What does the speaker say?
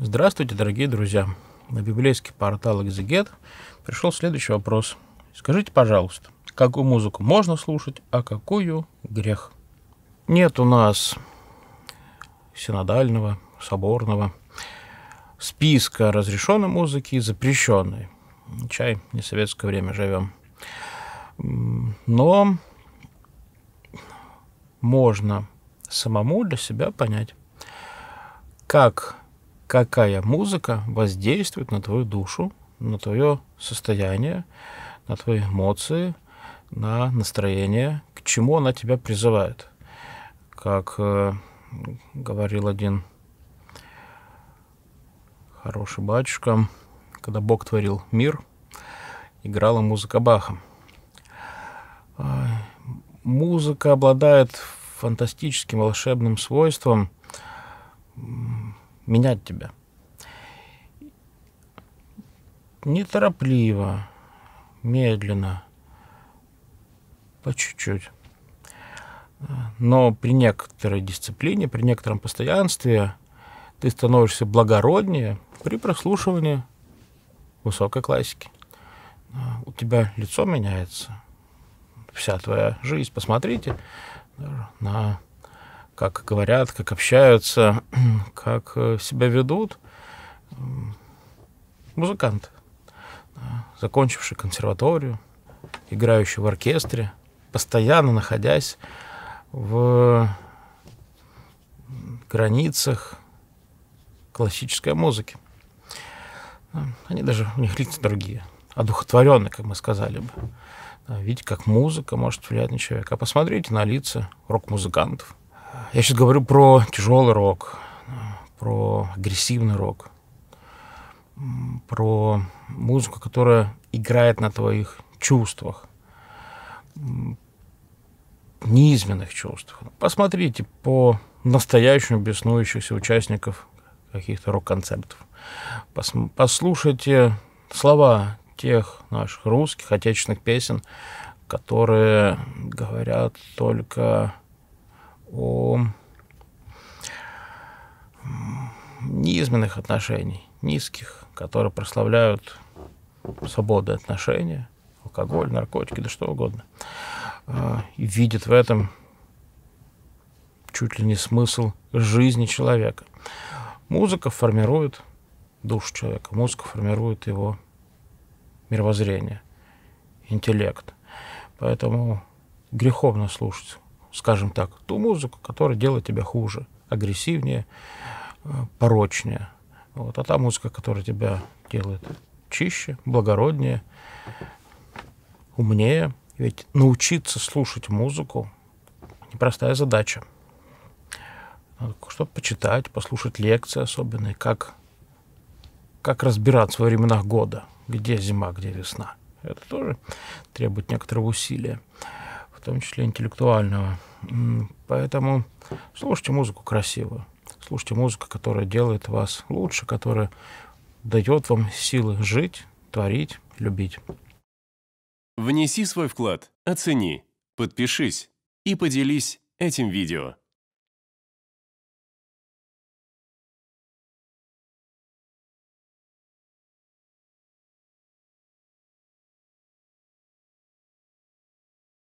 Здравствуйте, дорогие друзья! На библейский портал «Экзегет» пришел следующий вопрос. Скажите, пожалуйста, какую музыку можно слушать, а какую – грех? Нет у нас синодального, соборного списка разрешенной музыки и запрещенной. Чай, не советское время живем. Но можно самому для себя понять, как какая музыка воздействует на твою душу, на твое состояние, на твои эмоции, на настроение, к чему она тебя призывает. Как э, говорил один хороший батюшка, когда Бог творил мир, играла музыка Баха. А, музыка обладает фантастическим волшебным свойством менять тебя. Неторопливо, медленно, по чуть-чуть. Но при некоторой дисциплине, при некотором постоянстве ты становишься благороднее при прослушивании высокой классики. У тебя лицо меняется, вся твоя жизнь. Посмотрите на как говорят, как общаются, как э, себя ведут. Музыкант, закончивший консерваторию, играющий в оркестре, постоянно находясь в границах классической музыки. Они даже, у них лица другие, одухотворенные, как мы сказали бы. Видите, как музыка может влиять на человека. А посмотрите на лица рок-музыкантов. Я сейчас говорю про тяжелый рок, про агрессивный рок, про музыку, которая играет на твоих чувствах, низменных чувствах. Посмотрите по настоящему беснующихся участников каких-то рок-концертов. Пос- послушайте слова тех наших русских отечественных песен, которые говорят только о низменных отношений, низких, которые прославляют свободы отношения, алкоголь, наркотики, да что угодно. А, и видит в этом чуть ли не смысл жизни человека. Музыка формирует душу человека, музыка формирует его мировоззрение, интеллект. Поэтому греховно слушать скажем так, ту музыку, которая делает тебя хуже, агрессивнее, э, порочнее. Вот. А та музыка, которая тебя делает чище, благороднее, умнее. Ведь научиться слушать музыку – непростая задача. Надо что-то почитать, послушать лекции особенные, как, как разбираться во временах года, где зима, где весна. Это тоже требует некоторого усилия, в том числе интеллектуального. Поэтому слушайте музыку красивую, слушайте музыку, которая делает вас лучше, которая дает вам силы жить, творить, любить. Внеси свой вклад, оцени, подпишись и поделись этим видео.